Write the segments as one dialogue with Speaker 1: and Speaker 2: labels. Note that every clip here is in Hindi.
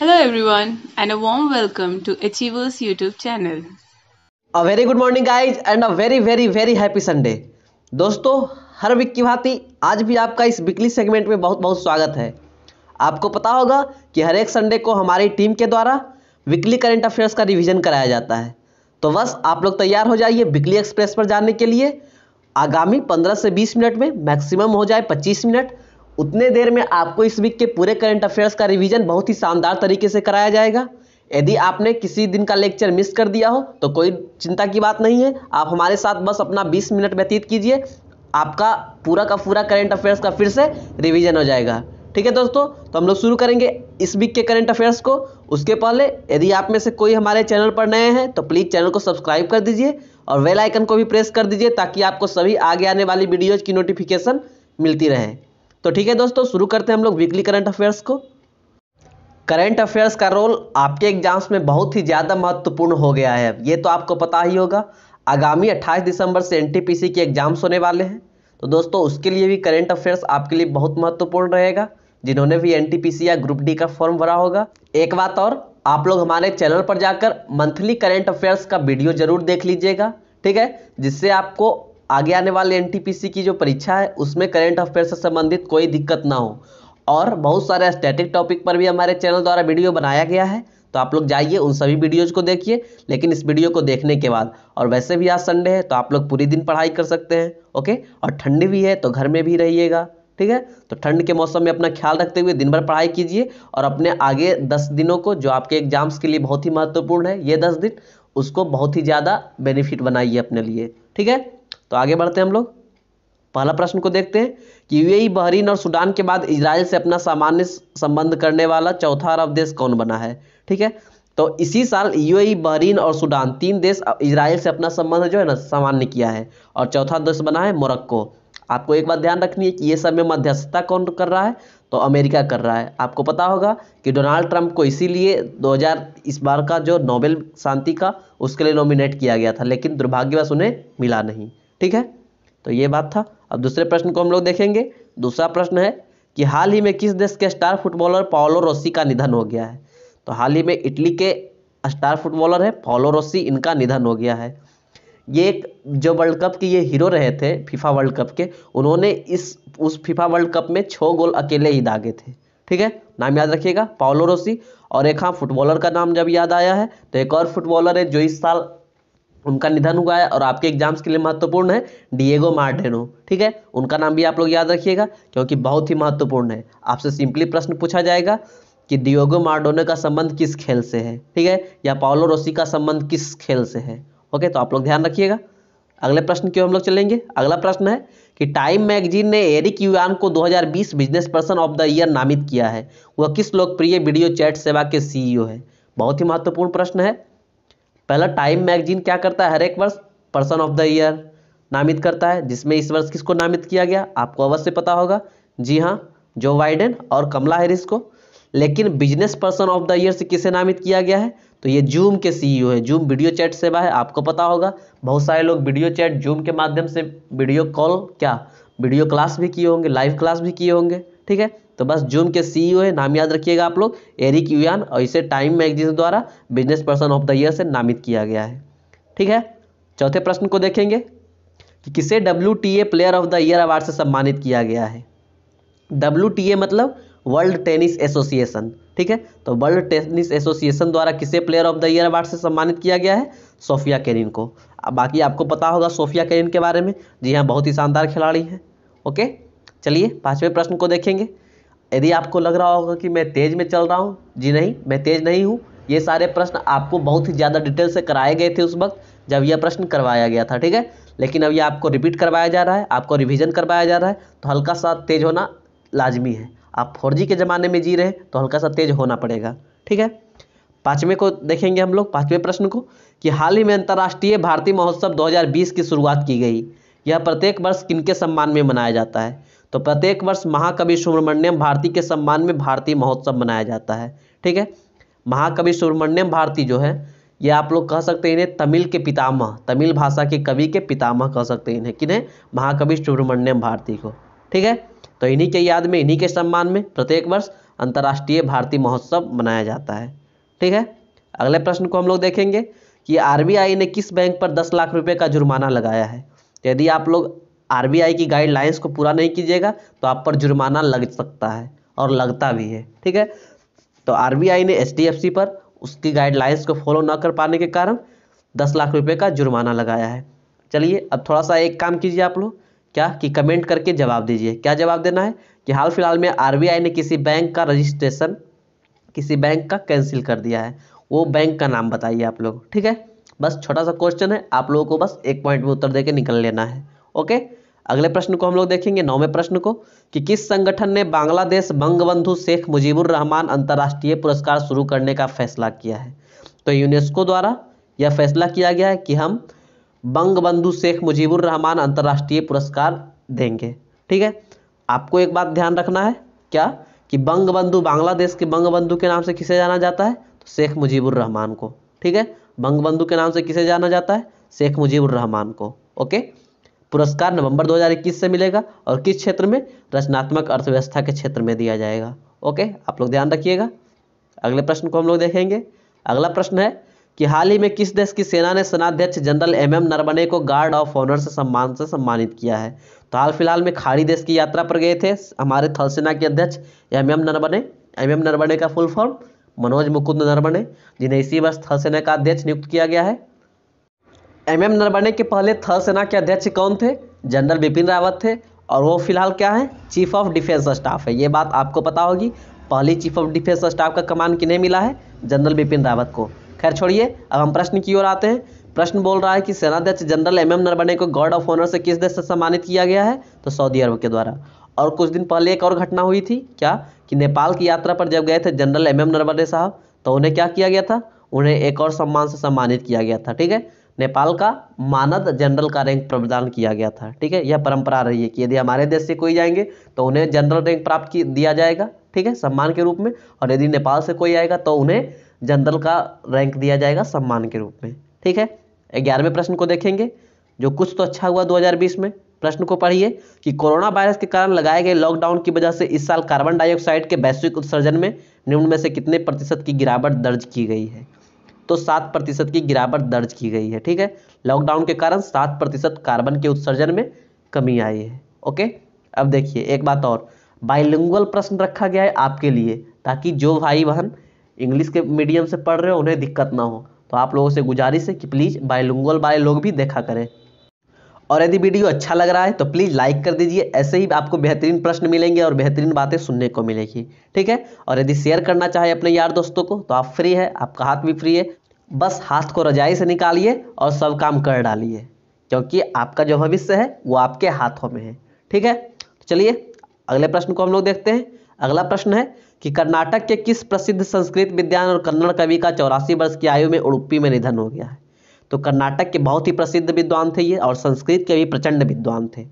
Speaker 1: Hello everyone and a warm welcome to Achievers YouTube channel. A very good morning guys and a very very very happy Sunday. दोस्तों हर वीक की भांति आज भी आपका इस वीकली सेगमेंट में बहुत बहुत स्वागत है आपको पता होगा कि हर एक संडे को हमारी टीम के द्वारा वीकली करंट अफेयर्स का रिवीजन कराया जाता है तो बस आप लोग तैयार हो जाइए वीकली एक्सप्रेस पर जाने के लिए आगामी 15 से 20 मिनट में मैक्सिमम हो जाए 25 मिनट उतने देर में आपको इस वीक के पूरे करंट अफेयर्स का रिवीजन बहुत ही शानदार तरीके से कराया जाएगा यदि आपने किसी दिन का लेक्चर मिस कर दिया हो तो कोई चिंता की बात नहीं है आप हमारे साथ बस अपना 20 मिनट व्यतीत कीजिए आपका पूरा का पूरा करंट अफेयर्स का फिर से रिवीजन हो जाएगा ठीक है दोस्तों तो हम लोग शुरू करेंगे इस वीक के करंट अफेयर्स को उसके पहले यदि आप में से कोई हमारे चैनल पर नए हैं तो प्लीज़ चैनल को सब्सक्राइब कर दीजिए और वेलाइकन आइकन को भी प्रेस कर दीजिए ताकि आपको सभी आगे आने वाली वीडियोज की नोटिफिकेशन मिलती रहे तो ठीक है दोस्तों शुरू करते हैं हम लोग वीकली करंट अफेयर्स को करंट अफेयर्स का रोल आपके एग्जाम्स में बहुत ही ज़्यादा महत्वपूर्ण हो गया है ये तो आपको पता ही होगा आगामी 28 दिसंबर से एनटीपीसी के एग्जाम्स होने वाले हैं तो दोस्तों उसके लिए भी करंट अफेयर्स आपके लिए बहुत महत्वपूर्ण रहेगा जिन्होंने भी एनटीपीसी या ग्रुप डी का फॉर्म भरा होगा एक बात और आप लोग हमारे चैनल पर जाकर मंथली करेंट अफेयर्स का वीडियो जरूर देख लीजिएगा ठीक है जिससे आपको आगे आने वाले एन की जो परीक्षा है उसमें करेंट अफेयर से संबंधित कोई दिक्कत ना हो और बहुत सारे स्टैटिक टॉपिक पर भी हमारे चैनल द्वारा वीडियो बनाया गया है तो आप लोग जाइए उन सभी वीडियोज को देखिए लेकिन इस वीडियो को देखने के बाद और वैसे भी आज संडे है तो आप लोग पूरी दिन पढ़ाई कर सकते हैं ओके और ठंडी भी है तो घर में भी रहिएगा ठीक है तो ठंड के मौसम में अपना ख्याल रखते हुए दिन भर पढ़ाई कीजिए और अपने आगे दस दिनों को जो आपके एग्जाम्स के लिए बहुत ही महत्वपूर्ण है ये दस दिन उसको बहुत ही ज़्यादा बेनिफिट बनाइए अपने लिए ठीक है तो आगे बढ़ते हैं हम लोग पहला प्रश्न को देखते हैं कि यूएई बहरीन और सूडान के बाद इसराइल से अपना सामान्य संबंध करने वाला चौथा अरब देश कौन बना है ठीक है तो इसी साल यूएई बहरीन और सूडान तीन देश इसराइल से अपना संबंध जो है ना सामान्य किया है और चौथा देश बना है मोरक्को आपको एक बात ध्यान रखनी है कि ये सब में मध्यस्थता कौन कर रहा है तो अमेरिका कर रहा है आपको पता होगा कि डोनाल्ड ट्रंप को इसीलिए 2000 इस बार का जो नोबेल शांति का उसके लिए नॉमिनेट किया गया था लेकिन दुर्भाग्यवश उन्हें मिला नहीं ठीक है तो ये बात था अब दूसरे प्रश्न को हम लोग देखेंगे दूसरा प्रश्न है कि हाल ही में किस देश के स्टार फुटबॉलर पाओलो रोसी का निधन हो गया है तो हाल ही में इटली के स्टार फुटबॉलर है पाओलो रोसी इनका निधन हो गया है ये एक जो वर्ल्ड कप के ये हीरो रहे थे फीफा वर्ल्ड कप के उन्होंने इस उस फीफा वर्ल्ड कप में छः गोल अकेले ही दागे थे ठीक है नाम याद रखिएगा पाओलो रोसी और एक हाँ फुटबॉलर का नाम जब याद आया है तो एक और फुटबॉलर है जो इस साल उनका निधन हुआ है और आपके एग्जाम्स के लिए महत्वपूर्ण है डिएगो मार्टेनो ठीक है उनका नाम भी आप लोग याद रखिएगा क्योंकि बहुत ही महत्वपूर्ण है आपसे सिंपली प्रश्न पूछा जाएगा कि डिएगो मार्डोनो का संबंध किस खेल से है ठीक है या पाओलो रोसी का संबंध किस खेल से है ओके तो आप लोग ध्यान रखिएगा अगले प्रश्न क्यों हम लोग चलेंगे अगला प्रश्न है कि टाइम मैगजीन ने एरिक यूआन को 2020 business person of the year नामित किया है वह किस लोकप्रिय वीडियो चैट सेवा के सीईओ e है बहुत ही महत्वपूर्ण प्रश्न है पहला टाइम मैगजीन क्या करता है हर एक वर्ष पर्सन ऑफ द ईयर नामित करता है जिसमें इस वर्ष किसको नामित किया गया आपको अवश्य पता होगा जी हाँ जो बाइडेन और कमला हैरिस को लेकिन business person of the year से किसे नामित किया गया है तो ये जूम के सीईओ e है जूम वीडियो चैट सेवा है आपको पता होगा बहुत सारे लोग वीडियो चैट जूम के माध्यम से वीडियो कॉल क्या वीडियो क्लास भी किए होंगे लाइव क्लास भी किए होंगे ठीक है तो बस जूम के सीईओ e है नाम याद रखिएगा आप लोग एरिक यूयान और इसे टाइम मैगजीन द्वारा business person of the year से नामित किया गया है ठीक है चौथे प्रश्न को देखेंगे कि किसे W player of the year award से सम्मानित किया गया है डब्ल्यू मतलब वर्ल्ड टेनिस एसोसिएशन ठीक है तो वर्ल्ड टेनिस एसोसिएशन द्वारा किसे player of the year award से सम्मानित किया गया है सोफिया केरिन को बाकी आपको पता होगा सोफिया केरिन के बारे में जी हाँ बहुत ही शानदार खिलाड़ी हैं ओके चलिए पांचवें प्रश्न को देखेंगे यदि आपको लग रहा होगा कि मैं तेज़ में चल रहा हूँ जी नहीं मैं तेज़ नहीं हूँ ये सारे प्रश्न आपको बहुत ही ज़्यादा डिटेल से कराए गए थे उस वक्त जब यह प्रश्न करवाया गया था ठीक है लेकिन अब यह आपको रिपीट करवाया जा रहा है आपको रिविज़न करवाया जा रहा है तो हल्का सा तेज़ होना लाजमी है आप फोर के ज़माने में जी रहे तो हल्का सा तेज़ होना पड़ेगा ठीक है पाँचवें को देखेंगे हम लोग पाँचवें प्रश्न को कि हाल ही में अंतर्राष्ट्रीय भारतीय महोत्सव 2020 की शुरुआत की गई यह प्रत्येक वर्ष किनके सम्मान में मनाया जाता है तो प्रत्येक वर्ष महाकवि सुब्रमण्यम भारती के सम्मान में भारतीय महोत्सव मनाया जाता है ठीक है महाकवि सुब्रमण्यम भारती जो है ये आप लोग कह सकते हैं इन्हें तमिल के पितामह तमिल भाषा के कवि के पितामह कह सकते हैं इन्हें किन्हें महाकवि सुब्रमण्यम भारती को ठीक है तो इन्हीं के याद में इन्हीं के सम्मान में प्रत्येक वर्ष अंतर्राष्ट्रीय भारती महोत्सव मनाया जाता है ठीक है अगले प्रश्न को हम लोग देखेंगे कि आरबीआई ने किस बैंक पर दस लाख रुपये का जुर्माना लगाया है यदि आप लोग आर की गाइडलाइंस को पूरा नहीं कीजिएगा तो आप पर जुर्माना लग सकता है और लगता भी है ठीक है तो आर ने एच पर उसकी गाइडलाइंस को फॉलो ना कर पाने के कारण दस लाख रुपए का जुर्माना लगाया है चलिए अब थोड़ा सा एक काम कीजिए आप लोग क्या कि कमेंट करके जवाब दीजिए क्या जवाब देना है कि हाल फिलहाल में आर ने किसी बैंक का रजिस्ट्रेशन किसी बैंक का कैंसिल कर दिया है वो बैंक का नाम बताइए आप लोग ठीक है बस छोटा सा क्वेश्चन है आप लोगों को बस एक पॉइंट में उत्तर दे निकल लेना है ओके अगले प्रश्न को हम लोग देखेंगे नौवें प्रश्न को कि किस संगठन ने बांग्लादेश बंगबंधु शेख मुजीबुर रहमान अंतर्राष्ट्रीय पुरस्कार शुरू करने का फैसला किया है तो यूनेस्को द्वारा यह फैसला किया गया है कि हम बंगबंधु शेख मुजीबुर रहमान अंतर्राष्ट्रीय पुरस्कार देंगे ठीक है आपको एक बात ध्यान रखना है क्या कि बंगबंधु बांग्लादेश के बंगबंधु के नाम से किसे जाना जाता है तो शेख मुजीबुर रहमान को ठीक है बंगबंधु के नाम से किसे जाना जाता है शेख मुजीबुर रहमान को ओके पुरस्कार नवंबर 2021 से मिलेगा और किस क्षेत्र में रचनात्मक अर्थव्यवस्था के क्षेत्र में दिया जाएगा ओके आप लोग ध्यान रखिएगा अगले प्रश्न को हम लोग देखेंगे अगला प्रश्न है कि हाल ही में किस देश की सेना ने सेनाध्यक्ष जनरल एम एम नरवणे को गार्ड ऑफ ऑनर से सम्मान से सम्मानित किया है तो हाल फिलहाल में खाड़ी देश की यात्रा पर गए थे हमारे थल सेना के अध्यक्ष M M Naravane M M Naravane का फुल फॉर्म मनोज मुकुंद नरवणे जिन्हें इसी वर्ष थल सेना का अध्यक्ष नियुक्त किया गया है एम एम नरवणे के पहले थल सेना के अध्यक्ष कौन थे जनरल बिपिन रावत थे और वो फिलहाल क्या है चीफ ऑफ डिफेंस स्टाफ है ये बात आपको पता होगी पहली चीफ ऑफ डिफेंस स्टाफ का कमान किन्हें मिला है जनरल बिपिन रावत को खैर छोड़िए अब हम प्रश्न की ओर आते हैं प्रश्न बोल रहा है कि सेनाध्यक्ष जनरल एम एम नरवणे को गार्ड ऑफ ऑनर से किस देश से सम्मानित किया गया है तो सऊदी अरब के द्वारा और कुछ दिन पहले एक और घटना हुई थी क्या कि नेपाल की यात्रा पर जब गए थे जनरल एम एम नरवणे साहब तो उन्हें क्या किया गया था उन्हें एक और सम्मान से सम्मानित किया गया था ठीक है नेपाल का मानद जनरल का रैंक प्रदान किया गया था ठीक है यह परंपरा रही है कि यदि हमारे देश से कोई जाएंगे तो उन्हें जनरल रैंक प्राप्त दिया जाएगा ठीक है सम्मान के रूप में और यदि नेपाल से कोई आएगा तो उन्हें जनरल का रैंक दिया जाएगा सम्मान के रूप में ठीक है ग्यारहवें प्रश्न को देखेंगे जो कुछ तो अच्छा हुआ 2020 में प्रश्न को पढ़िए कि कोरोना वायरस के कारण लगाए गए लॉकडाउन की वजह से इस साल कार्बन डाइऑक्साइड के वैश्विक उत्सर्जन में निम्न में से कितने प्रतिशत की गिरावट दर्ज की गई है तो सात प्रतिशत की गिरावट दर्ज की गई है ठीक है लॉकडाउन के कारण सात प्रतिशत कार्बन के उत्सर्जन में कमी आई है ओके अब देखिए एक बात और बाइलिंगुअल प्रश्न रखा गया है आपके लिए ताकि जो भाई बहन इंग्लिश के मीडियम से पढ़ रहे हो उन्हें दिक्कत ना हो तो आप लोगों से गुजारिश है कि प्लीज़ बाइलिंगुअल वाले लोग भी देखा करें और यदि वीडियो अच्छा लग रहा है तो प्लीज़ लाइक कर दीजिए ऐसे ही आपको बेहतरीन प्रश्न मिलेंगे और बेहतरीन बातें सुनने को मिलेगी ठीक है और यदि शेयर करना चाहे अपने यार दोस्तों को तो आप फ्री है आपका हाथ भी फ्री है बस हाथ को रजाई से निकालिए और सब काम कर डालिए क्योंकि आपका जो भविष्य है वो आपके हाथों में है ठीक है तो चलिए अगले प्रश्न को हम लोग देखते हैं अगला प्रश्न है कि कर्नाटक के किस प्रसिद्ध संस्कृत विद्वान और कन्नड़ कवि का चौरासी वर्ष की आयु में उड़ुपी में निधन हो गया है तो कर्नाटक के बहुत ही प्रसिद्ध विद्वान थे ये और संस्कृत के भी प्रचंड विद्वान थे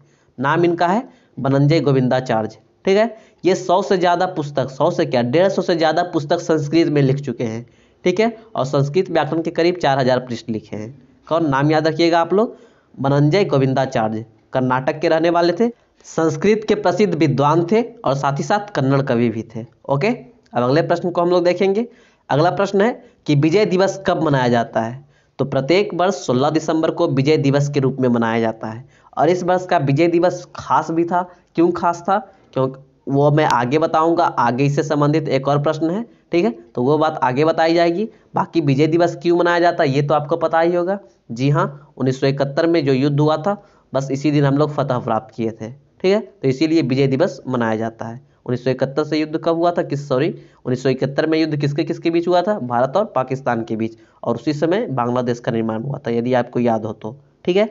Speaker 1: नाम इनका है बनंजय गोविंदाचार्य ठीक है ये सौ से ज़्यादा पुस्तक सौ से क्या डेढ़ सौ से ज़्यादा पुस्तक संस्कृत में लिख चुके हैं ठीक है और संस्कृत व्याकरण के करीब चार हज़ार पृष्ठ लिखे हैं कौन नाम याद रखिएगा आप लोग बनंजय गोविंदाचार्य कर्नाटक के रहने वाले थे संस्कृत के प्रसिद्ध विद्वान थे और साथ ही साथ कन्नड़ कवि भी थे ओके अब अगले प्रश्न को हम लोग देखेंगे अगला प्रश्न है कि विजय दिवस कब मनाया जाता है तो प्रत्येक वर्ष 16 दिसंबर को विजय दिवस के रूप में मनाया जाता है और इस वर्ष का विजय दिवस खास भी था क्यों खास था क्योंकि वो मैं आगे बताऊंगा आगे इससे संबंधित एक और प्रश्न है ठीक है तो वो बात आगे बताई जाएगी बाकी विजय दिवस क्यों मनाया जाता है ये तो आपको पता ही होगा जी हाँ उन्नीस में जो युद्ध हुआ था बस इसी दिन हम लोग फतह प्राप्त किए थे ठीक है तो इसीलिए विजय दिवस मनाया जाता है 1971 से युद्ध कब हुआ था किस सॉरी 1971 में युद्ध किसके किसके बीच हुआ था भारत और पाकिस्तान के बीच और उसी समय बांग्लादेश का निर्माण हुआ था यदि आपको याद हो तो ठीक है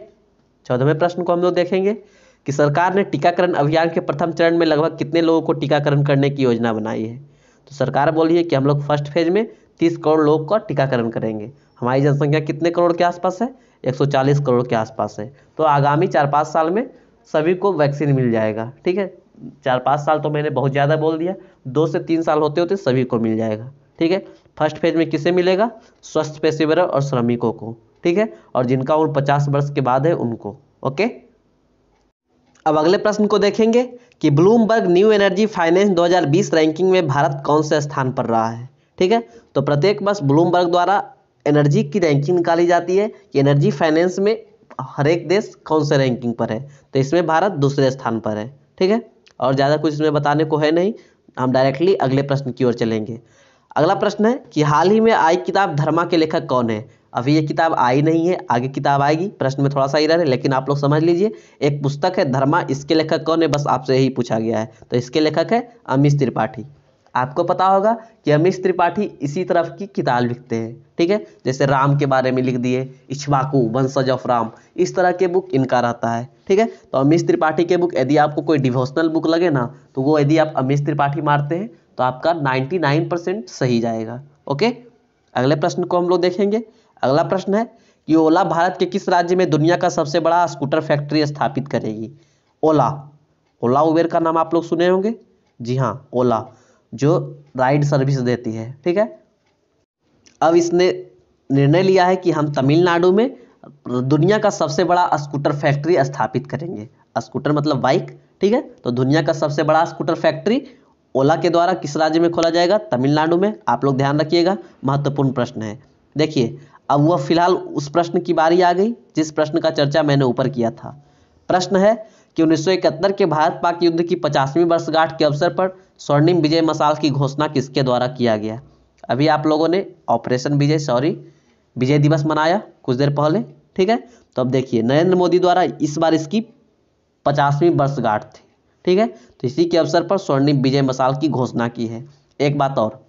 Speaker 1: चौदहवें प्रश्न को हम लोग देखेंगे कि सरकार ने टीकाकरण अभियान के प्रथम चरण में लगभग कितने लोगों को टीकाकरण करने की योजना बनाई है तो सरकार बोली है कि हम लोग फर्स्ट फेज में तीस करोड़ लोगों का टीकाकरण करेंगे हमारी जनसंख्या कितने करोड़ के आसपास है 140 करोड़ के आसपास है तो आगामी चार पाँच साल में सभी को वैक्सीन मिल जाएगा ठीक है चार पाँच साल तो मैंने बहुत ज़्यादा बोल दिया दो से तीन साल होते होते सभी को मिल जाएगा ठीक है फर्स्ट फेज में किसे मिलेगा स्वस्थ पेशेवर और श्रमिकों को ठीक है और जिनका उम्र पचास वर्ष के बाद है उनको ओके अब अगले प्रश्न को देखेंगे कि Bloomberg New Energy Finance 2020 ranking में भारत कौन से स्थान पर रहा है ठीक है तो प्रत्येक वर्ष ब्लूमबर्ग द्वारा एनर्जी की रैंकिंग निकाली जाती है कि एनर्जी फाइनेंस में हर एक देश कौन से रैंकिंग पर है तो इसमें भारत दूसरे स्थान पर है ठीक है और ज़्यादा कुछ इसमें बताने को है नहीं हम डायरेक्टली अगले प्रश्न की ओर चलेंगे अगला प्रश्न है कि हाल ही में आई किताब धर्मा के लेखक कौन है अभी ये किताब आई नहीं है आगे किताब आएगी प्रश्न में थोड़ा सा इधर है लेकिन आप लोग समझ लीजिए एक पुस्तक है धर्मा इसके लेखक कौन है बस आपसे यही पूछा गया है तो इसके लेखक है अमीश त्रिपाठी आपको पता होगा कि अमीश त्रिपाठी इसी तरफ की किताब लिखते हैं ठीक है जैसे राम के बारे में लिख दिए इच्छबाकू वंशज ऑफ राम इस तरह के बुक इनका रहता है ठीक है तो अमीश त्रिपाठी के बुक यदि आपको कोई डिवोशनल बुक लगे ना तो वो यदि आप अमीश त्रिपाठी मारते हैं तो आपका नाइन्टी परसेंट सही जाएगा ओके अगले प्रश्न को हम लोग देखेंगे अगला प्रश्न है कि ओला भारत के किस राज्य में दुनिया का सबसे बड़ा स्कूटर फैक्ट्री स्थापित करेगी ओला ओला उबेर का नाम आप लोग सुने होंगे जी हाँ ओला जो राइड सर्विस देती है ठीक है अब इसने निर्णय लिया है कि हम तमिलनाडु में दुनिया का सबसे बड़ा स्कूटर फैक्ट्री स्थापित करेंगे स्कूटर मतलब बाइक ठीक है तो दुनिया का सबसे बड़ा स्कूटर फैक्ट्री ओला के द्वारा किस राज्य में खोला जाएगा तमिलनाडु में आप लोग ध्यान रखिएगा महत्वपूर्ण प्रश्न है देखिए अब वह फिलहाल उस प्रश्न की बारी आ गई जिस प्रश्न का चर्चा मैंने ऊपर किया था प्रश्न है कि उन्नीस के भारत पाक युद्ध की पचासवीं वर्षगांठ के अवसर पर स्वर्णिम विजय मसाल की घोषणा किसके द्वारा किया गया अभी आप लोगों ने ऑपरेशन विजय सॉरी विजय दिवस मनाया कुछ देर पहले ठीक है तो अब देखिए नरेंद्र मोदी द्वारा इस बार इसकी पचासवीं वर्षगांठ थी ठीक है तो इसी के अवसर पर स्वर्णिम विजय मसाल की घोषणा की है एक बात और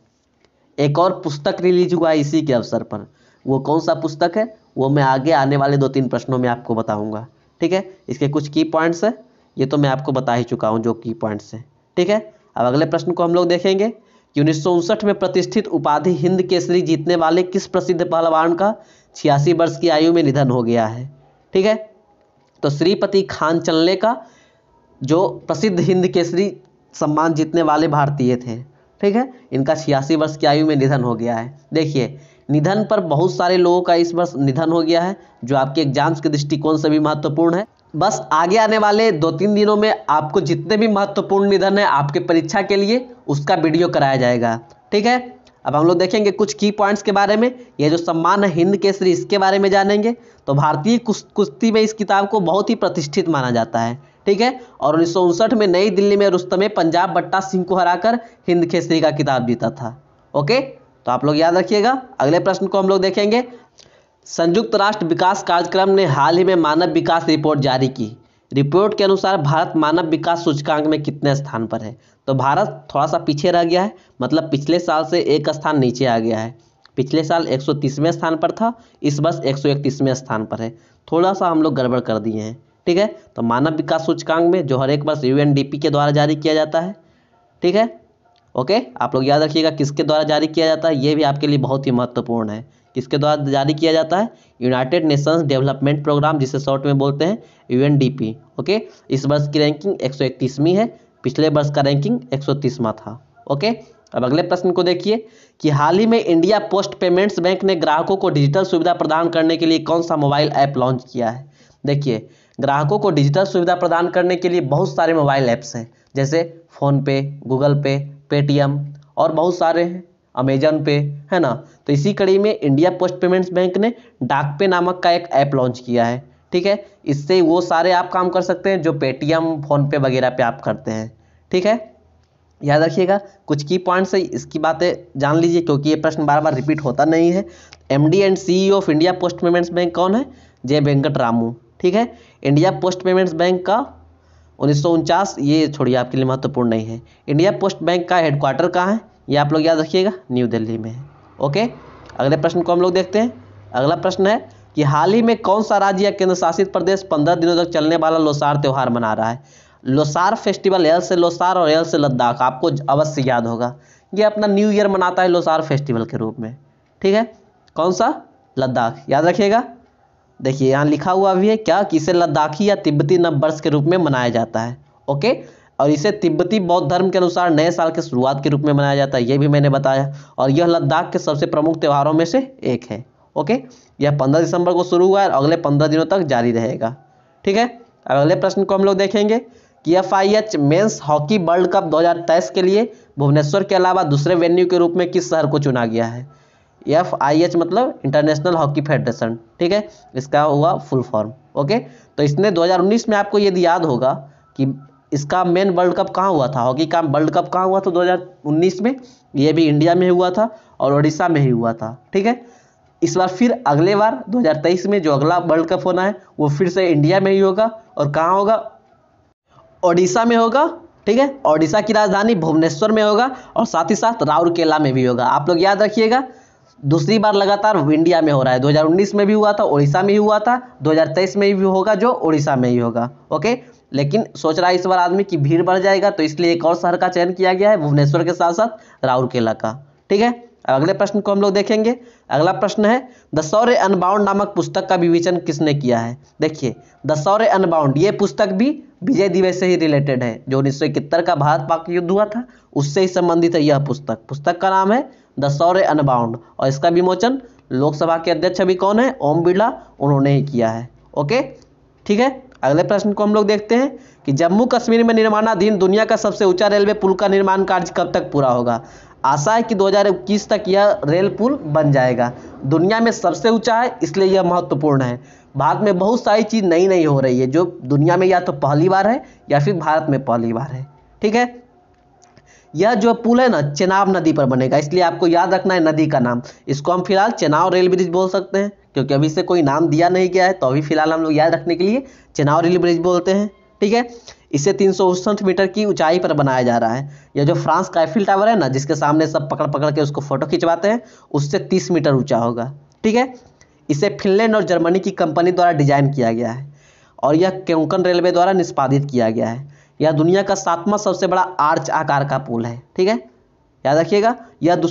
Speaker 1: एक और पुस्तक रिलीज हुआ है इसी के अवसर पर वो कौन सा पुस्तक है वो मैं आगे आने वाले दो तीन प्रश्नों में आपको बताऊंगा ठीक है इसके कुछ की पॉइंट्स हैं ये तो मैं आपको बता ही चुका हूँ जो की पॉइंट्स हैं ठीक है अब अगले प्रश्न को हम लोग देखेंगे कि उन्नीस में प्रतिष्ठित उपाधि हिंद केसरी जीतने वाले किस प्रसिद्ध पहलवान का छियासी वर्ष की आयु में निधन हो गया है ठीक है तो श्रीपति खान चलने का जो प्रसिद्ध हिंद केसरी सम्मान जीतने वाले भारतीय थे ठीक है इनका छियासी वर्ष की आयु में निधन हो गया है देखिए निधन पर बहुत सारे लोगों का इस वर्ष निधन हो गया है जो आपके एग्जाम्स के दृष्टिकोण से भी महत्वपूर्ण है बस आगे आने वाले दो तीन दिनों में आपको जितने भी महत्वपूर्ण निधन है आपके परीक्षा के लिए उसका वीडियो कराया जाएगा ठीक है अब हम लोग देखेंगे कुछ की पॉइंट्स के बारे में यह जो सम्मान है हिंद केसरी इसके बारे में जानेंगे तो भारतीय कुश्ती में इस किताब को बहुत ही प्रतिष्ठित माना जाता है ठीक है और उन्नीस में नई दिल्ली में रुस्तमे पंजाब बट्टा सिंह को हराकर हिंद केसरी का किताब जीता था ओके तो आप लोग याद रखिएगा अगले प्रश्न को हम लोग देखेंगे संयुक्त राष्ट्र विकास कार्यक्रम ने हाल ही में मानव विकास रिपोर्ट जारी की रिपोर्ट के अनुसार भारत मानव विकास सूचकांक में कितने स्थान पर है तो भारत थोड़ा सा पीछे रह गया है मतलब पिछले साल से एक स्थान नीचे आ गया है पिछले साल 130वें स्थान पर था इस वर्ष 131वें स्थान पर है थोड़ा सा हम लोग गड़बड़ कर दिए हैं ठीक है तो मानव विकास सूचकांक में जो हर एक वर्ष यू के द्वारा जारी किया जाता है ठीक है ओके आप लोग याद रखिएगा किसके द्वारा जारी किया जाता है ये भी आपके लिए बहुत ही महत्वपूर्ण है किसके द्वारा जारी किया जाता है यूनाइटेड नेशंस डेवलपमेंट प्रोग्राम जिसे शॉर्ट में बोलते हैं यू ओके इस वर्ष की रैंकिंग एक है पिछले वर्ष का रैंकिंग एक था ओके अब अगले प्रश्न को देखिए कि हाल ही में इंडिया पोस्ट पेमेंट्स बैंक ने ग्राहकों को डिजिटल सुविधा प्रदान करने के लिए कौन सा मोबाइल ऐप लॉन्च किया है देखिए ग्राहकों को डिजिटल सुविधा प्रदान करने के लिए बहुत सारे मोबाइल ऐप्स हैं जैसे फ़ोनपे गूगल पे पेटीएम और बहुत सारे हैं अमेजन पे है ना तो इसी कड़ी में इंडिया पोस्ट पेमेंट्स बैंक ने डाक पे नामक का एक ऐप लॉन्च किया है ठीक है इससे वो सारे आप काम कर सकते हैं जो पेटीएम फ़ोनपे वगैरह पे आप करते हैं ठीक है याद रखिएगा कुछ की पॉइंट्स है इसकी बातें जान लीजिए क्योंकि ये प्रश्न बार बार रिपीट होता नहीं है M D and C of India Post Payments Bank कौन है जय वेंकट रामू ठीक है इंडिया पोस्ट पेमेंट्स बैंक का उन्नीस ये छोड़िए आपके लिए महत्वपूर्ण नहीं है इंडिया पोस्ट बैंक का हेडक्वार्टर कहाँ है ये आप लोग याद रखिएगा न्यू दिल्ली में है ओके अगले प्रश्न को हम लोग देखते हैं अगला प्रश्न है कि हाल ही में कौन सा राज्य या केंद्र शासित प्रदेश पंद्रह दिनों तक चलने वाला लोसार त्यौहार मना रहा है लोसार फेस्टिवल एल से लोसार और एल से लद्दाख आपको अवश्य याद होगा ये अपना न्यू ईयर मनाता है लोसार फेस्टिवल के रूप में ठीक है कौन सा लद्दाख याद रखिएगा देखिए यहाँ लिखा हुआ भी है क्या कि इसे लद्दाखी या तिब्बती नव वर्ष के रूप में मनाया जाता है ओके और इसे तिब्बती बौद्ध धर्म के अनुसार नए साल के शुरुआत के रूप में मनाया जाता है ये भी मैंने बताया और यह लद्दाख के सबसे प्रमुख त्यौहारों में से एक है ओके यह पंद्रह दिसंबर को शुरू हुआ है और अगले पंद्रह दिनों तक जारी रहेगा ठीक है अब अगले प्रश्न को हम लोग देखेंगे कि F I H men's hockey world cup 2023 के लिए भुवनेश्वर के अलावा दूसरे वेन्यू के रूप में किस शहर को चुना गया है एफ आई एच मतलब इंटरनेशनल हॉकी फेडरेशन ठीक है इसका हुआ फुल फॉर्म ओके तो इसने 2019 में आपको यदि याद होगा कि इसका मेन वर्ल्ड कप कहाँ हुआ था हॉकी का वर्ल्ड कप कहाँ हुआ था 2019 में ये भी इंडिया में हुआ था और उड़ीसा में ही हुआ था ठीक है इस बार फिर अगले बार 2023 में जो अगला वर्ल्ड कप होना है वो फिर से इंडिया में ही होगा और कहाँ होगा ओडिशा में होगा ठीक है ओडिशा की राजधानी भुवनेश्वर में होगा और साथ ही साथ राउरकेला में भी होगा आप लोग याद रखिएगा दूसरी बार लगातार इंडिया में हो रहा है 2019 में भी हुआ था उड़ीसा में ही हुआ था 2023 में भी होगा जो उड़ीसा में ही होगा ओके लेकिन सोच रहा है इस बार आदमी की भीड़ बढ़ जाएगा तो इसलिए एक और शहर का चयन किया गया है भुवनेश्वर के साथ साथ राउरकेला का ठीक है अगले प्रश्न को हम लोग देखेंगे अगला प्रश्न है द सौर्य अनबाउंड नामक पुस्तक का विवेचन किसने किया है देखिए द सौर्य अनबाउंड ये पुस्तक भी विजय दिवस से ही रिलेटेड है जो उन्नीस का भारत पाक युद्ध हुआ था उससे ही संबंधित है यह पुस्तक पुस्तक का नाम है द सौर्य अनबाउंड और इसका विमोचन लोकसभा के अध्यक्ष अभी कौन है ओम बिरला उन्होंने ही किया है ओके ठीक है अगले प्रश्न को हम लोग देखते हैं कि जम्मू कश्मीर में निर्माणाधीन दुनिया का सबसे ऊंचा रेलवे पुल का निर्माण कार्य कब तक पूरा होगा आशा है कि 2021 तक यह रेल पुल बन जाएगा दुनिया में सबसे ऊंचा है इसलिए यह महत्वपूर्ण है भारत में बहुत सारी चीज़ नई नई हो रही है जो दुनिया में या तो पहली बार है या फिर भारत में पहली बार है ठीक है यह जो पुल है ना चेनाब नदी पर बनेगा इसलिए आपको याद रखना है नदी का नाम इसको हम फिलहाल चेनाव रेल ब्रिज बोल सकते हैं क्योंकि अभी से कोई नाम दिया नहीं गया है तो अभी फिलहाल हम लोग याद रखने के लिए चेनाव रेल ब्रिज बोलते हैं ठीक है इसे तीन मीटर की ऊंचाई पर बनाया जा रहा है यह जो फ्रांस का एफिल टावर है ना जिसके सामने सब पकड़ पकड़ के उसको फोटो खिंचवाते हैं उससे तीस मीटर ऊंचा होगा ठीक है इसे फिनलैंड और जर्मनी की कंपनी द्वारा डिजाइन किया गया है और यह क्योंकन रेलवे द्वारा निष्पादित किया गया है यह दुनिया का सातवां सबसे बड़ा आर्च आकार का पुल है ठीक है याद रखिएगा यह दो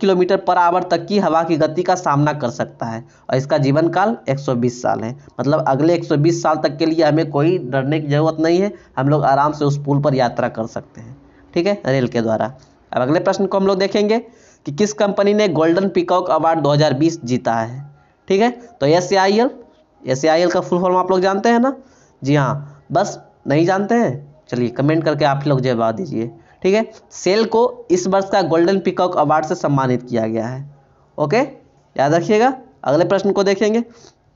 Speaker 1: किलोमीटर पर आवर तक की हवा की गति का सामना कर सकता है और इसका जीवन काल 120 साल है मतलब अगले 120 साल तक के लिए हमें कोई डरने की जरूरत नहीं है हम लोग आराम से उस पुल पर यात्रा कर सकते हैं ठीक है रेल के द्वारा अब अगले प्रश्न को हम लोग देखेंगे कि किस कंपनी ने गोल्डन पिकॉक अवार्ड दो जीता है ठीक है तो S I L S I L का फुल फॉर्म आप लोग जानते हैं ना जी हाँ बस नहीं जानते हैं चलिए कमेंट करके आप लोग जवाब दीजिए ठीक है सेल को इस वर्ष का गोल्डन पिकॉक अवार्ड से सम्मानित किया गया है ओके याद रखिएगा अगले प्रश्न को देखेंगे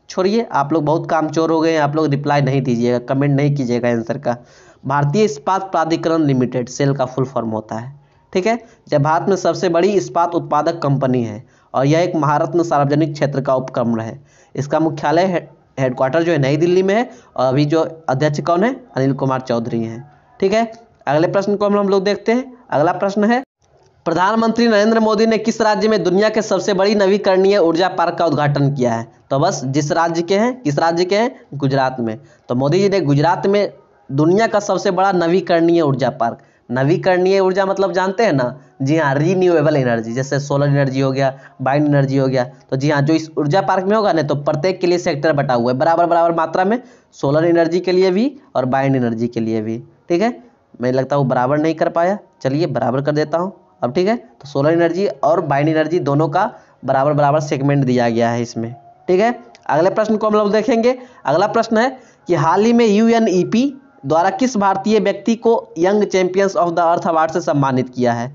Speaker 1: छोड़िए आप लोग बहुत काम चोर हो गए हैं आप लोग रिप्लाई नहीं दीजिएगा कमेंट नहीं कीजिएगा आंसर का भारतीय इस्पात प्राधिकरण लिमिटेड सेल का फुल फॉर्म होता है ठीक है जब भारत में सबसे बड़ी इस्पात उत्पादक कंपनी है और यह एक महारत्न सार्वजनिक क्षेत्र का उपक्रम है इसका मुख्यालय हेडक्वार्टर जो है नई दिल्ली में है और अभी जो अध्यक्ष कौन है अनिल कुमार चौधरी हैं ठीक है अगले प्रश्न को हम लोग देखते हैं अगला प्रश्न है प्रधानमंत्री नरेंद्र मोदी ने किस राज्य में दुनिया के सबसे बड़ी नवीकरणीय ऊर्जा पार्क का उद्घाटन किया है तो बस जिस राज्य के हैं किस राज्य के हैं गुजरात में तो मोदी जी ने गुजरात में दुनिया का सबसे बड़ा नवीकरणीय ऊर्जा पार्क नवीकरणीय ऊर्जा मतलब जानते हैं ना जी हाँ रीन्यूएबल एनर्जी जैसे सोलर एनर्जी हो गया बाइंड एनर्जी हो गया तो जी हाँ जो इस ऊर्जा पार्क में होगा ना तो प्रत्येक के लिए सेक्टर बटा हुआ है बराबर बराबर मात्रा में सोलर एनर्जी के लिए भी और बाइंड एनर्जी के लिए भी ठीक है मैं लगता हूँ बराबर नहीं कर पाया चलिए बराबर कर देता हूँ अब ठीक है तो सोलर एनर्जी और बाइंड एनर्जी दोनों का बराबर बराबर सेगमेंट दिया गया है इसमें ठीक है अगले प्रश्न को हम लोग देखेंगे अगला प्रश्न है कि हाल ही में यू द्वारा किस भारतीय व्यक्ति को young champions of the earth award से सम्मानित किया है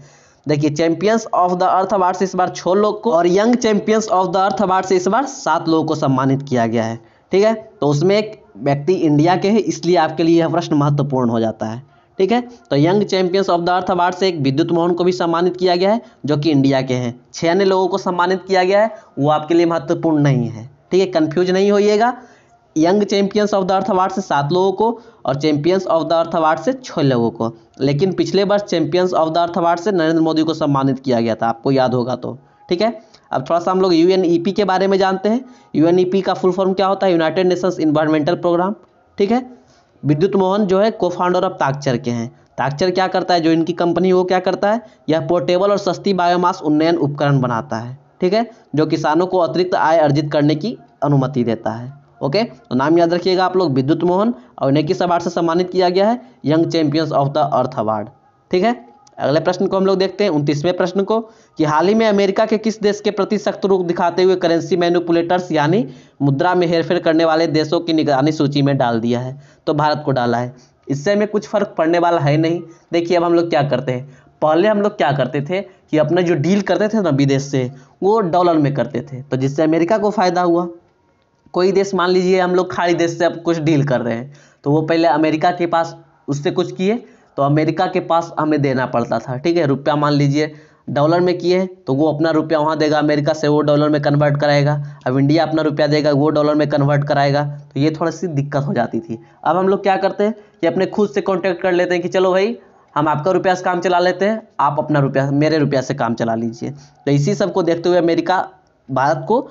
Speaker 1: देखिए champions of the earth award से इस बार छह लोग को और young champions of the earth award से इस बार सात लोगों को सम्मानित किया गया है ठीक है तो उसमें एक व्यक्ति इंडिया के है इसलिए आपके लिए यह प्रश्न महत्वपूर्ण हो जाता है ठीक है तो young champions of the earth award से एक विद्युत मोहन को भी सम्मानित किया गया है जो कि इंडिया के हैं छह अन्य लोगों को सम्मानित किया गया है वो आपके लिए महत्वपूर्ण नहीं है ठीक है कन्फ्यूज नहीं होइएगा young champions of the earth award से सात लोगों को और champions of the earth award से छः लोगों को लेकिन पिछले वर्ष champions of the earth award से नरेंद्र मोदी को सम्मानित किया गया था आपको याद होगा तो ठीक है अब थोड़ा सा हम लोग यू e के बारे में जानते हैं यू e का फुल फॉर्म क्या होता है यूनाइटेड नेशंस इन्वायरमेंटल प्रोग्राम ठीक है विद्युत मोहन जो है को फाउंडर ऑफ ताक्चर के हैं ताक्चर क्या करता है जो इनकी कंपनी वो क्या करता है यह पोर्टेबल और सस्ती बायोमास उन्नयन उपकरण बनाता है ठीक है जो किसानों को अतिरिक्त आय अर्जित करने की अनुमति देता है ओके तो नाम याद रखिएगा आप लोग विद्युत मोहन और इन्हें किस अवार्ड से सम्मानित किया गया है young champions of the earth award ठीक है अगले प्रश्न को हम लोग देखते हैं उनतीसवें प्रश्न को कि हाल ही में अमेरिका के किस देश के प्रति सख्त रुख दिखाते हुए करेंसी मैनुपुलेटर्स यानी मुद्रा में हेरफेर करने वाले देशों की निगरानी सूची में डाल दिया है तो भारत को डाला है इससे हमें कुछ फर्क पड़ने वाला है नहीं देखिए अब हम लोग क्या करते हैं पहले हम लोग क्या करते थे कि अपने जो डील करते थे ना विदेश से वो डॉलर में करते थे तो जिससे अमेरिका को फ़ायदा हुआ कोई देश मान लीजिए हम लोग खाड़ी देश से अब कुछ डील कर रहे हैं तो वो पहले अमेरिका के पास उससे कुछ किए तो अमेरिका के पास हमें देना पड़ता था ठीक है रुपया मान लीजिए डॉलर में किए तो वो अपना रुपया वहाँ देगा अमेरिका से वो डॉलर में कन्वर्ट कराएगा अब इंडिया अपना रुपया देगा वो डॉलर में कन्वर्ट कराएगा तो ये थोड़ी सी दिक्कत हो जाती थी अब हम लोग क्या करते हैं कि अपने खुद से कॉन्टैक्ट कर लेते हैं कि चलो भाई हम आपका रुपया से काम चला लेते हैं आप अपना रुपया मेरे रुपया से काम चला लीजिए तो इसी सब को देखते हुए अमेरिका भारत को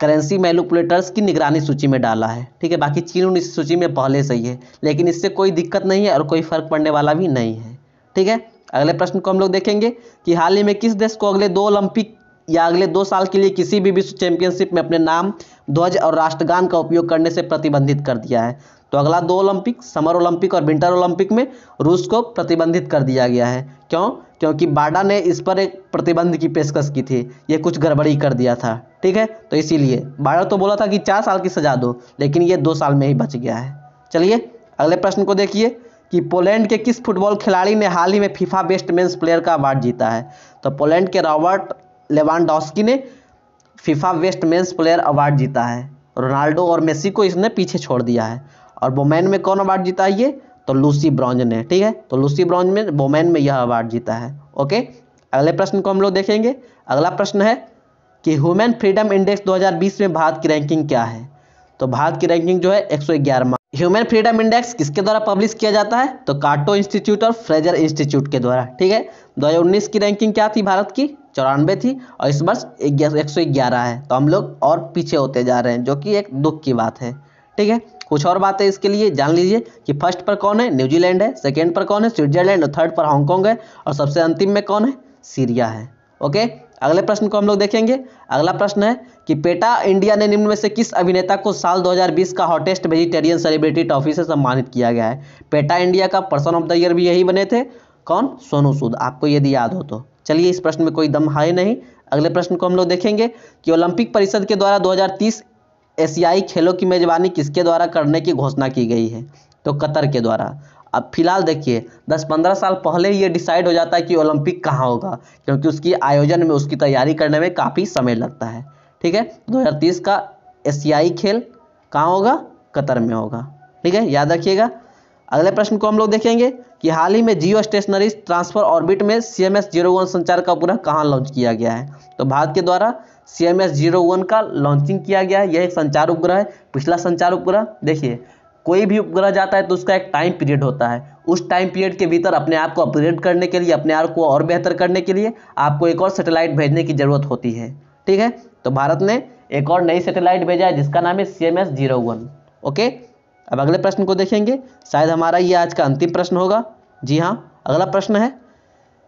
Speaker 1: करेंसी मैलुपुलेटर्स की निगरानी सूची में डाला है ठीक है बाकी चीन उन सूची में पहले से ही है लेकिन इससे कोई दिक्कत नहीं है और कोई फर्क पड़ने वाला भी नहीं है ठीक है अगले प्रश्न को हम लोग देखेंगे कि हाल ही में किस देश को अगले दो ओलंपिक या अगले दो साल के लिए किसी भी विश्व चैंपियनशिप में अपने नाम ध्वज और राष्ट्रगान का उपयोग करने से प्रतिबंधित कर दिया है तो अगला दो ओलंपिक समर ओलंपिक और विंटर ओलंपिक में रूस को प्रतिबंधित कर दिया गया है क्यों क्योंकि बाडा ने इस पर एक प्रतिबंध की पेशकश की थी ये कुछ गड़बड़ी कर दिया था ठीक है तो इसीलिए बाडा तो बोला था कि चार साल की सजा दो लेकिन ये दो साल में ही बच गया है चलिए अगले प्रश्न को देखिए कि पोलैंड के किस फुटबॉल खिलाड़ी ने हाल ही में फीफा बेस्ट मेंस प्लेयर का अवार्ड जीता है तो पोलैंड के रॉबर्ट लेवानडॉस्की ने FIFA best men's player award जीता है रोनाल्डो और मेसी को इसने पीछे छोड़ दिया है और वोमेन में कौन अवार्ड जीता है ये तो लूसी ब्रॉन्ज ने ठीक है तो लूसी ब्रॉन्ज में वोमेन में यह अवार्ड जीता है ओके अगले प्रश्न को हम लोग देखेंगे अगला प्रश्न है कि ह्यूमन फ्रीडम इंडेक्स 2020 में भारत की रैंकिंग क्या है तो भारत की रैंकिंग जो है एक सौ ह्यूमन फ्रीडम इंडेक्स किसके द्वारा पब्लिश किया जाता है तो काटो इंस्टीट्यूट और फ्रेजर इंस्टीट्यूट के द्वारा ठीक है 2019 की रैंकिंग क्या थी भारत की चौरानवे थी और इस वर्ष एक सौ ग्यारह है तो हम लोग और पीछे होते जा रहे हैं जो कि एक दुख की बात है ठीक है कुछ और बातें इसके लिए जान लीजिए कि फर्स्ट पर कौन है न्यूजीलैंड है सेकेंड पर कौन है स्विट्जरलैंड और थर्ड पर हांगकॉन्ग है और सबसे अंतिम में कौन है सीरिया है ओके अगले प्रश्न को हम लोग देखेंगे अगला प्रश्न है कि पेटा इंडिया ने निम्न में से किस अभिनेता को साल 2020 का हॉटेस्ट वेजिटेरियन सेलिब्रिटी ट्रॉफी से सम्मानित किया गया है पेटा इंडिया का पर्सन ऑफ द ईयर भी यही बने थे कौन सोनू सूद आपको यदि याद हो तो चलिए इस प्रश्न में कोई दम हाई नहीं अगले प्रश्न को हम लोग देखेंगे कि ओलंपिक परिषद के द्वारा 2030 एशियाई खेलों की मेज़बानी किसके द्वारा करने की घोषणा की गई है तो कतर के द्वारा अब फिलहाल देखिए 10-15 साल पहले ये डिसाइड हो जाता है कि ओलंपिक कहाँ होगा क्योंकि उसकी आयोजन में उसकी तैयारी करने में काफ़ी समय लगता है ठीक है 2030 का एशियाई खेल कहाँ होगा कतर में होगा ठीक है याद रखिएगा अगले प्रश्न को हम लोग देखेंगे कि हाल ही में जियो स्टेशनरी ट्रांसफर ऑर्बिट में सी एम जीरो वन संचार का उपग्रह कहाँ लॉन्च किया गया है तो भारत के द्वारा C M S zero one का लॉन्चिंग किया गया है यह एक संचार उपग्रह है पिछला संचार उपग्रह देखिए कोई भी उपग्रह जाता है तो उसका एक टाइम पीरियड होता है उस टाइम पीरियड के भीतर अपने आप को अपग्रेड करने के लिए अपने आप को और बेहतर करने के लिए आपको एक और सैटेलाइट भेजने की ज़रूरत होती है ठीक है तो भारत ने एक और नई सैटेलाइट भेजा है जिसका नाम है C M zero one okay अब अगले प्रश्न को देखेंगे शायद हमारा ये आज का अंतिम प्रश्न होगा जी हाँ अगला प्रश्न है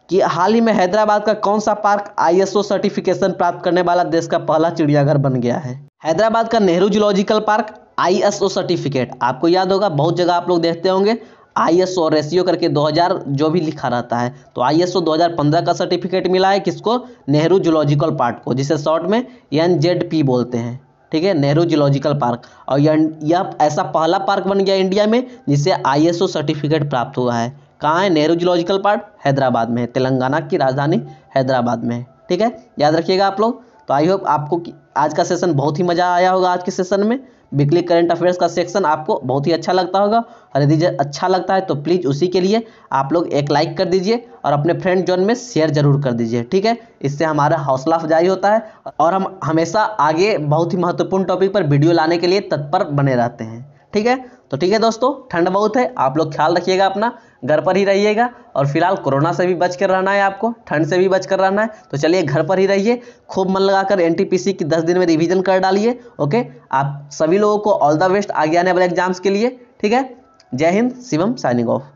Speaker 1: कि हाल ही में हैदराबाद का कौन सा पार्क आईएसओ सर्टिफिकेशन प्राप्त करने वाला देश का पहला चिड़ियाघर बन गया है हैदराबाद का Nehru zoological park ISO certificate आपको याद होगा बहुत जगह आप लोग देखते होंगे आईएसओ और रेशियो करके 2000 जो भी लिखा रहता है तो आईएसओ 2015 का सर्टिफिकेट मिला है किसको नेहरू जूलॉजिकल पार्क को जिसे शॉर्ट में एन जेड पी बोलते हैं ठीक है नेहरू जूलॉजिकल पार्क और यह ऐसा पहला पार्क बन गया इंडिया में जिसे आईएसओ सर्टिफिकेट प्राप्त हुआ है कहाँ है नेहरू जूलॉजिकल पार्क हैदराबाद में है तेलंगाना की राजधानी हैदराबाद में है ठीक है याद रखिएगा आप लोग तो आई होप आपको आज का सेशन बहुत ही मज़ा आया होगा आज के सेशन में बिकली करंट अफेयर्स का सेक्शन आपको बहुत ही अच्छा लगता होगा और यदि अच्छा लगता है तो प्लीज़ उसी के लिए आप लोग एक लाइक कर दीजिए और अपने फ्रेंड जोन में शेयर जरूर कर दीजिए ठीक है इससे हमारा हौसला अफजाई होता है और हम हमेशा आगे बहुत ही महत्वपूर्ण टॉपिक पर वीडियो लाने के लिए तत्पर बने रहते हैं ठीक है तो ठीक है दोस्तों ठंड बहुत है आप लोग ख्याल रखिएगा अपना घर पर ही रहिएगा और फिलहाल कोरोना से भी बच कर रहना है आपको ठंड से भी बच कर रहना है तो चलिए घर पर ही रहिए खूब मन लगाकर एन की दस दिन में रिविजन कर डालिए ओके आप सभी लोगों को ऑल द बेस्ट आगे आने वाले एग्जाम्स के लिए ठीक है जय हिंद शिवम साइनिंग ऑफ